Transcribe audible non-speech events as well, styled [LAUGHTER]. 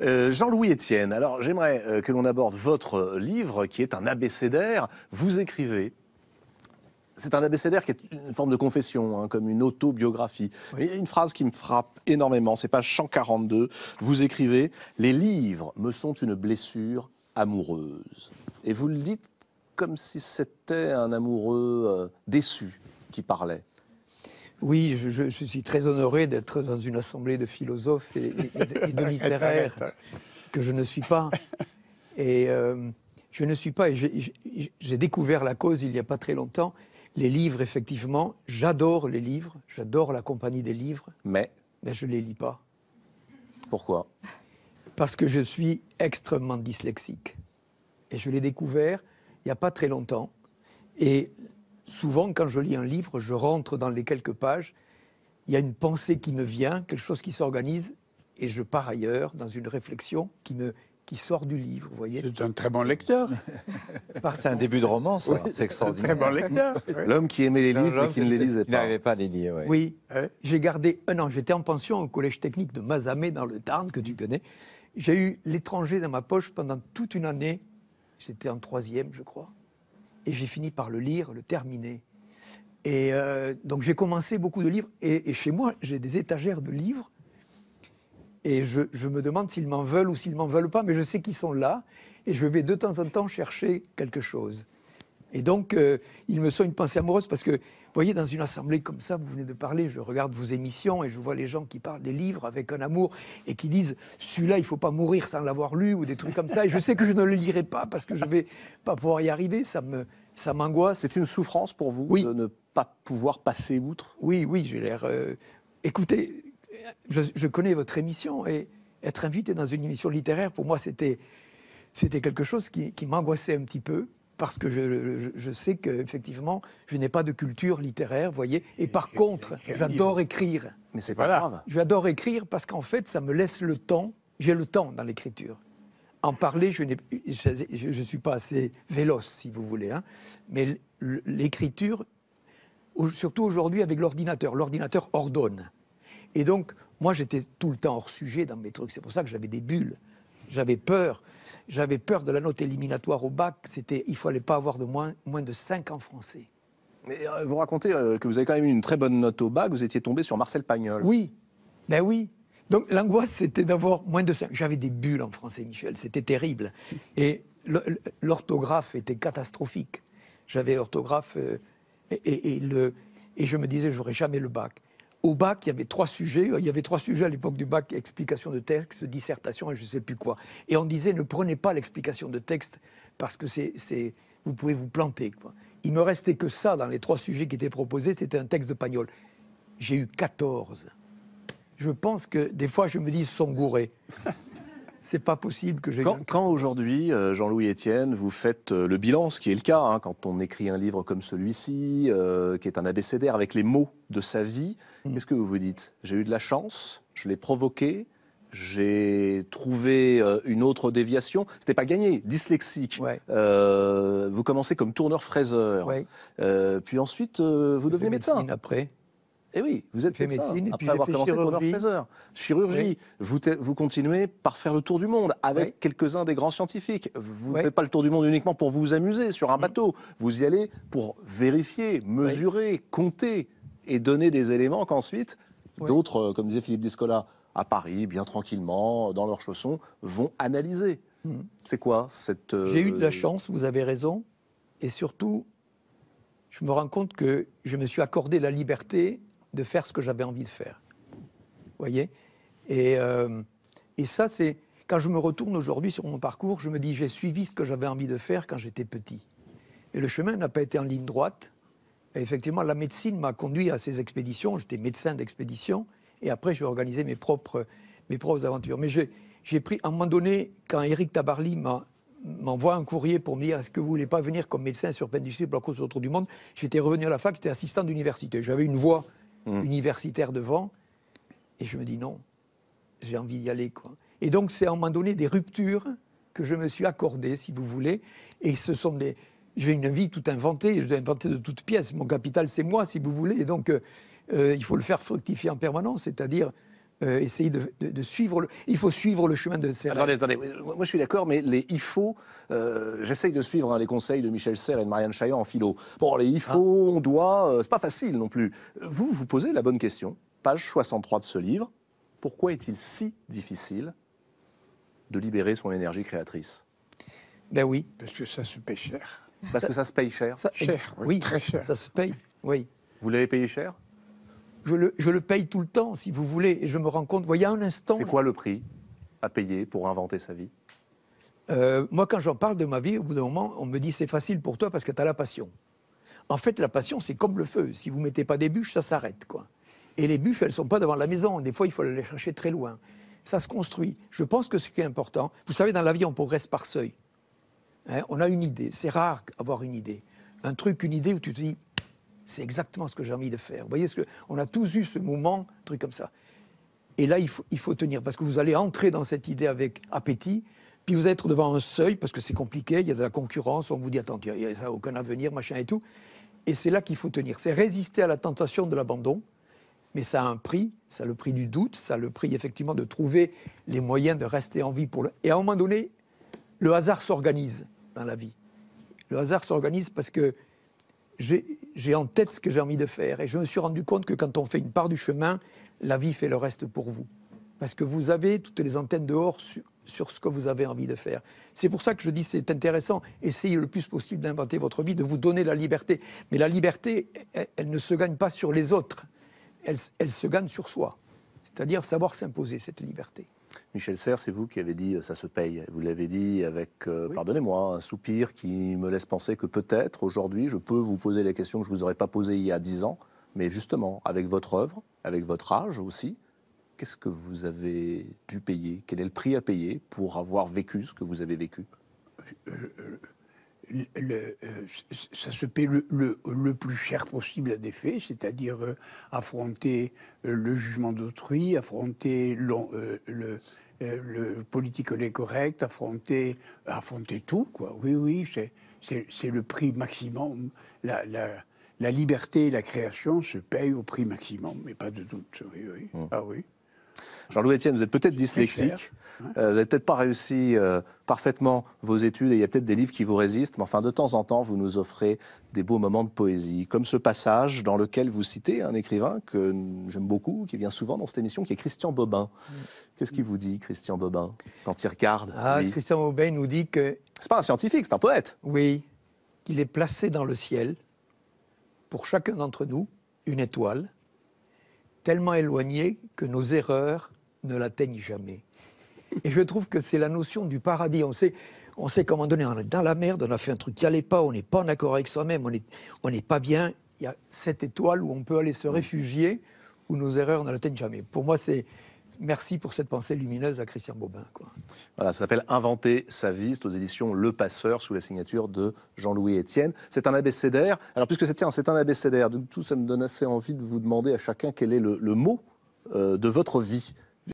Euh, Jean-Louis Etienne, alors j'aimerais euh, que l'on aborde votre euh, livre qui est un abécédaire. Vous écrivez. C'est un abécédaire qui est une forme de confession, hein, comme une autobiographie. Il y a une phrase qui me frappe énormément, c'est page 142. Vous écrivez Les livres me sont une blessure amoureuse. Et vous le dites comme si c'était un amoureux déçu qui parlait. Oui, je, suis très honoré d'être dans une assemblée de philosophes et, de, [LAUGHS] littéraires que je ne suis pas. Et euh, je ne suis pas. J'ai découvert la cause il n'y a pas très longtemps. Les livres, effectivement, j'adore les livres, j'adore la compagnie des livres. Mais Je ne les lis pas. Pourquoi Parce que je suis extrêmement dyslexique. Et je l'ai découvert il n'y a pas très longtemps. Et souvent, quand je lis un livre, je rentre dans les quelques pages, il y a une pensée qui me vient, quelque chose qui s'organise, et je pars ailleurs dans une réflexion qui qui sort du livre, vous C'est un très bon lecteur. [LAUGHS] c'est un début de roman, ça. c'est extraordinaire. très bon lecteur. [LAUGHS] L'homme qui aimait les livres, mais qui ne les lisait pas. n'arrivait pas à les lire, oui. j'ai gardé un an. J'étais en pension au collège technique de Mazamé, dans le Tarn, que tu connais. J'ai eu L'étranger dans ma poche pendant toute une année. J'étais en troisième, je crois et j'ai fini par le lire, le terminer. Et euh, donc j'ai commencé beaucoup de livres, et, chez moi, j'ai des étagères de livres, et je, je me demande s'ils m'en veulent ou s'ils m'en veulent pas, mais je sais qu'ils sont là, et je vais de temps en temps chercher quelque chose. Et donc, euh, il me soit une pensée amoureuse parce que, vous voyez, dans une assemblée comme ça, vous venez de parler, je regarde vos émissions et je vois les gens qui parlent des livres avec un amour et qui disent celui-là, il ne faut pas mourir sans l'avoir lu ou des trucs comme ça. Et je sais que je ne le lirai pas parce que je ne vais pas pouvoir y arriver. Ça me, ça m'angoisse. C'est une souffrance pour vous de ne pas pouvoir passer outre. Oui, oui, j'ai l'air. Euh, écoutez, je, connais votre émission et être invité dans une émission littéraire, pour moi, c'était quelque chose qui m'angoissait un petit peu parce que je, je, sais qu'effectivement, je n'ai pas de culture littéraire, voyez. Et par contre, j'adore écrire. Mais c'est pas grave. J'adore écrire parce qu'en fait, ça me laisse le temps. J'ai le temps dans l'écriture. En parler, je ne suis pas assez véloce, si vous voulez. Hein. Mais l'écriture, surtout aujourd'hui avec l'ordinateur, l'ordinateur ordonne. Et donc, moi, j'étais tout le temps hors sujet dans mes trucs. C'est pour ça que j'avais des bulles. J'avais peur. J'avais peur de la note éliminatoire au bac. C'était, il fallait pas avoir de moins, de 5 en français. Mais euh, vous racontez euh, que vous avez quand même eu une très bonne note au bac. Vous étiez tombé sur Marcel Pagnol. Oui. Ben oui. Donc l'angoisse, c'était d'avoir moins de 5. J'avais des bulles en français, Michel. C'était terrible. Et l'orthographe était catastrophique. J'avais l'orthographe euh, et, et je me disais, j'aurais jamais le bac au bac, il y avait trois sujets. Il y avait trois sujets à l'époque du bac explication de texte, dissertation et je ne sais plus quoi. Et on disait ne prenez pas l'explication de texte parce que c'est, vous pouvez vous planter. Quoi. Il me restait que ça dans les trois sujets qui étaient proposés. C'était un texte de Pagnol. J'ai eu 14. Je pense que des fois, je me dis, ils sont gourés c'est pas possible que j'ai. Quand, aujourd'hui, euh, Jean-Louis Etienne, vous faites euh, le bilan, ce qui est le cas, hein, quand on écrit un livre comme celui-ci, euh, qui est un abécédaire avec les mots de sa vie, mm. qu'est-ce que vous vous dites J'ai eu de la chance, je l'ai provoqué, j'ai trouvé une autre déviation. C'était pas gagné, dyslexique. vous commencez comme tourneur fraiseur. puis ensuite, vous devenez médecin. Après. Et eh oui, vous êtes fait Médecine, et Après avoir commencé chirurgie. Chirurgie, vous, vous, continuez par faire le tour du monde avec quelques-uns des grands scientifiques. Vous ne faites pas le tour du monde uniquement pour vous amuser sur un mm. bateau. Vous y allez pour vérifier, mesurer, compter et donner des éléments qu'ensuite d'autres, euh, comme disait Philippe Descola, à Paris, bien tranquillement, dans leurs chaussons, vont analyser. Mm. C'est quoi cette... Euh, J'ai eu de la chance, vous avez raison. Et surtout, je me rends compte que je me suis accordé la liberté de faire ce que j'avais envie de faire. Vous voyez et, euh, et ça, c'est. Quand je me retourne aujourd'hui sur mon parcours, je me dis j'ai suivi ce que j'avais envie de faire quand j'étais petit. Et le chemin n'a pas été en ligne droite. effectivement, la médecine m'a conduit à ces expéditions. J'étais médecin d'expédition. Et après, j'ai organisé mes propres, mes propres aventures. Mais j'ai pris, à un moment donné, quand Éric Tabarly m'a m'envoie un courrier pour me dire est-ce que vous voulez pas venir comme médecin sur peine du pour la cause autour du monde. J'étais revenu à la fac, j'étais assistant d'université. J'avais une voix Mm. universitaire devant. Et je me dis non, j'ai envie d'y aller. Quoi. Et donc, c'est à un moment donné des ruptures que je me suis accordé si vous voulez. Et ce sont des. J'ai une vie tout inventée, je dois inventer de toutes pièces. Mon capital, c'est moi, si vous voulez. Et donc, euh, euh, il faut le faire fructifier en permanence, c'est-à-dire euh, essayer de, suivre Il faut suivre le chemin de Serre. – Attendez, attendez. Moi, je suis d'accord, mais les il faut. Euh, j'essaye de suivre hein, les conseils de Michel Serre et de Marianne Chaillot en philo. Bon, les il faut, ah. on doit. Euh, c'est pas facile non plus. Vous, vous posez la bonne question. Page 63 de ce livre. Pourquoi est-il si difficile de libérer son énergie créatrice Ben oui. Parce que ça se paye cher. Parce que ça se paye cher. Ça, cher, oui, très cher. Ça se paye, oui. Vous l'avez payé cher je le, paye tout le temps, si vous voulez, et je me rends compte, voyez, un instant... C'est quoi le prix à payer pour inventer sa vie euh, Moi, quand j'en parle de ma vie, au bout d'un moment, on me dit, c'est facile pour toi parce que tu as la passion. En fait, la passion, c'est comme le feu. Si vous mettez pas des bûches, ça s'arrête, quoi. Et les bûches, elles sont pas devant la maison. Des fois, il faut les chercher très loin. Ça se construit. Je pense que ce qui est important, vous savez, dans la vie, on progresse par seuil. Hein, on a une idée. C'est rare avoir une idée. Un truc, une idée où tu te dis, c'est exactement ce que j'ai envie de faire. Vous voyez, ce que, on a tous eu ce moment, truc comme ça. Et là, il faut, il faut tenir, parce que vous allez entrer dans cette idée avec appétit, puis vous allez être devant un seuil, parce que c'est compliqué, il y a de la concurrence, on vous dit, attends, il n'y a, aucun avenir, machin et tout. Et c'est là qu'il faut tenir, c'est résister à la tentation de l'abandon, mais ça a un prix, ça a le prix du doute, ça a le prix effectivement de trouver les moyens de rester en vie. Pour le... Et à un moment donné, le hasard s'organise dans la vie. Le hasard s'organise parce que j'ai en tête ce que j'ai envie de faire. Et je me suis rendu compte que quand on fait une part du chemin, la vie fait le reste pour vous. Parce que vous avez toutes les antennes dehors sur, ce que vous avez envie de faire. C'est pour ça que je dis c'est intéressant. Essayez le plus possible d'inventer votre vie, de vous donner la liberté. Mais la liberté, e-, e-, elle, ne se gagne pas sur les autres. elle se gagne sur soi. C'est-à-dire savoir s'imposer cette liberté. Michel Serres, c'est vous qui avez dit euh, ça se paye. Vous l'avez dit avec, euh, pardonnez-moi, un soupir qui me laisse penser que peut-être aujourd'hui je peux vous poser la question que je ne vous aurais pas posée il y a 10 ans, mais justement, avec votre œuvre, avec votre âge aussi, qu'est-ce que vous avez dû payer Quel est le prix à payer pour avoir vécu ce que vous avez vécu le, euh, ça se paie le, plus cher possible à des faits, c'est-à-dire euh, affronter euh, le jugement d'autrui, affronter le, le correct, affronter, affronter tout. Quoi. Oui, oui, c'est le prix maximum. La, liberté et la création se payent au prix maximum, mais pas de doute. Mmh. Ah oui. Jean-Louis Etienne, vous êtes peut-être dyslexique. Euh, vous n'avez peut-être pas réussi euh, parfaitement vos études et il y a peut-être des livres qui vous résistent, mais enfin, de temps en temps, vous nous offrez des beaux moments de poésie, comme ce passage dans lequel vous citez un écrivain que j'aime beaucoup, qui vient souvent dans cette émission, qui est Christian Bobin. Mm. Qu'est-ce qu'il vous dit, Christian Bobin, quand il regarde ah, Christian Bobin nous dit que. C'est pas un scientifique, c'est un poète. Oui, qu'il est placé dans le ciel, pour chacun d'entre nous, une étoile tellement éloigné que nos erreurs ne l'atteignent jamais. Et je trouve que c'est la notion du paradis. On sait, on sait comment donner, on est dans la merde, on a fait un truc qui n'allait pas, on n'est pas en accord avec soi-même, on n'est on pas bien. Il y a cette étoile où on peut aller se réfugier, où nos erreurs ne l'atteignent jamais. Pour moi, c'est Merci pour cette pensée lumineuse à Christian Bobin. Voilà, ça s'appelle Inventer sa vie, c'est aux éditions Le Passeur, sous la signature de Jean-Louis Etienne. C'est un abécédaire. Alors, puisque c'est, c'est un abécédaire, du tout, ça me donne assez envie de vous demander à chacun quel est le, mot euh, de votre vie.